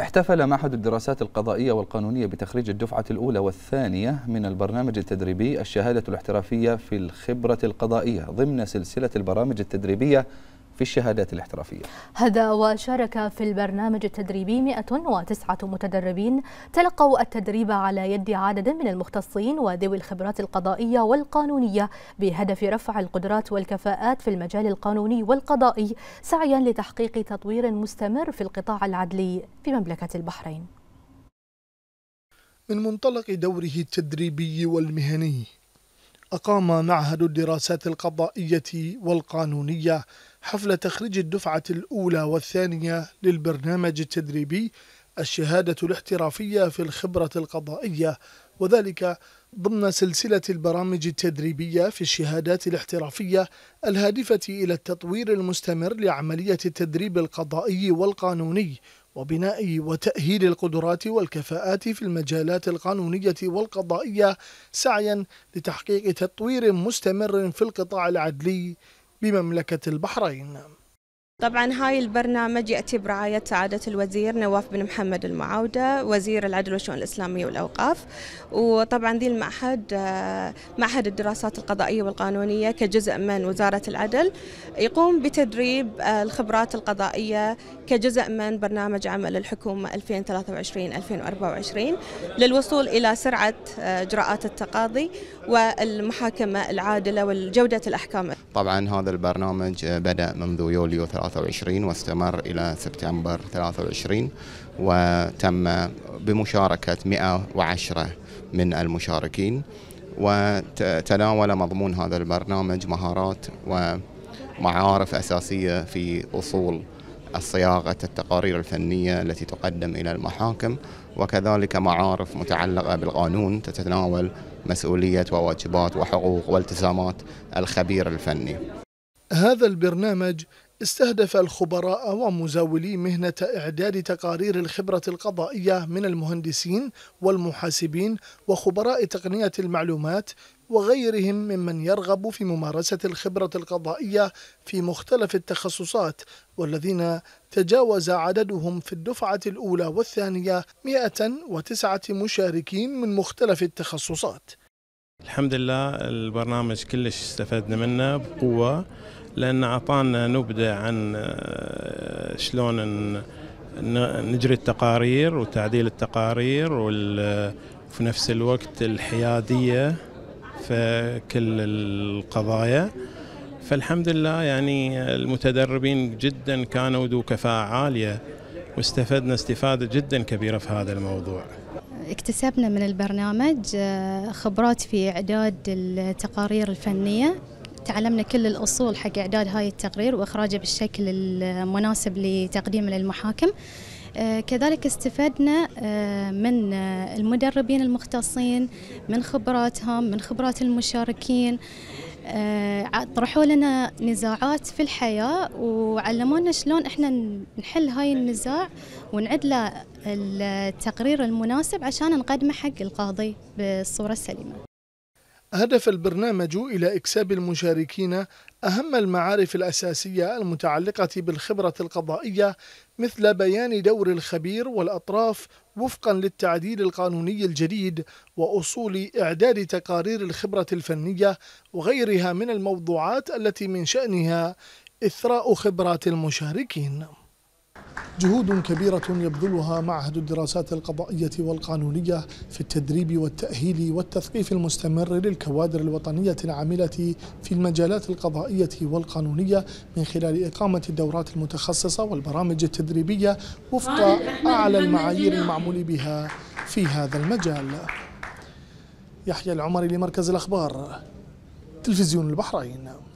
احتفل معهد الدراسات القضائية والقانونية بتخريج الدفعة الأولى والثانية من البرنامج التدريبي الشهادة الاحترافية في الخبرة القضائية ضمن سلسلة البرامج التدريبية في الشهادات الاحترافية هذا وشارك في البرنامج التدريبي 109 متدربين تلقوا التدريب على يد عدد من المختصين وذوي الخبرات القضائية والقانونية بهدف رفع القدرات والكفاءات في المجال القانوني والقضائي سعيا لتحقيق تطوير مستمر في القطاع العدلي في مملكة البحرين من منطلق دوره التدريبي والمهني أقام معهد الدراسات القضائية والقانونية حفل تخريج الدفعة الأولى والثانية للبرنامج التدريبي الشهادة الاحترافية في الخبرة القضائية وذلك ضمن سلسلة البرامج التدريبية في الشهادات الاحترافية الهادفة إلى التطوير المستمر لعملية التدريب القضائي والقانوني وبناء وتأهيل القدرات والكفاءات في المجالات القانونية والقضائية سعيا لتحقيق تطوير مستمر في القطاع العدلي بمملكة البحرين طبعا هاي البرنامج يأتي برعاية سعادة الوزير نواف بن محمد المعاودة وزير العدل والشؤون الإسلامية والأوقاف وطبعا ذي المعهد آه، معهد الدراسات القضائية والقانونية كجزء من وزارة العدل يقوم بتدريب آه، الخبرات القضائية كجزء من برنامج عمل الحكومة 2023-2024 للوصول إلى سرعة آه، إجراءات التقاضي والمحاكمة العادلة وجودة الأحكام طبعا هذا البرنامج بدأ منذ يوليو 3 23 واستمر إلى سبتمبر 23 وتم بمشاركة 110 من المشاركين وتناول مضمون هذا البرنامج مهارات ومعارف أساسية في أصول الصياغة التقارير الفنية التي تقدم إلى المحاكم وكذلك معارف متعلقة بالقانون تتناول مسؤولية وواجبات وحقوق والتزامات الخبير الفني هذا البرنامج استهدف الخبراء ومزاولي مهنة إعداد تقارير الخبرة القضائية من المهندسين والمحاسبين وخبراء تقنية المعلومات وغيرهم ممن يرغب في ممارسة الخبرة القضائية في مختلف التخصصات والذين تجاوز عددهم في الدفعة الأولى والثانية 109 مشاركين من مختلف التخصصات الحمد لله البرنامج كلش استفدنا منه بقوة لأن أعطانا نبذة عن آه، شلون نجري التقارير وتعديل التقارير وفي نفس الوقت الحيادية في كل القضايا فالحمد لله يعني المتدربين جدا كانوا ذو كفاءة عالية واستفدنا استفادة جدا كبيرة في هذا الموضوع اكتسبنا من البرنامج آه، خبرات في إعداد التقارير الفنية تعلمنا كل الأصول حق إعداد هاي التقرير وإخراجه بالشكل المناسب لتقديمه للمحاكم آه، كذلك استفدنا آه، من آه، المدربين المختصين من خبراتهم من خبرات المشاركين طرحوا لنا نزاعات في الحياة وعلمونا شلون احنا نحل هاي النزاع ونعد له التقرير المناسب عشان نقدمه حق القاضي بالصورة السليمة هدف البرنامج إلى إكساب المشاركين أهم المعارف الأساسية المتعلقة بالخبرة القضائية مثل بيان دور الخبير والأطراف وفقا للتعديل القانوني الجديد وأصول إعداد تقارير الخبرة الفنية وغيرها من الموضوعات التي من شأنها إثراء خبرات المشاركين جهود كبيرة يبذلها معهد الدراسات القضائية والقانونية في التدريب والتأهيل والتثقيف المستمر للكوادر الوطنية العاملة في المجالات القضائية والقانونية من خلال إقامة الدورات المتخصصة والبرامج التدريبية وفق أعلى المعايير المعمول بها في هذا المجال يحيى العمري لمركز الأخبار تلفزيون البحرين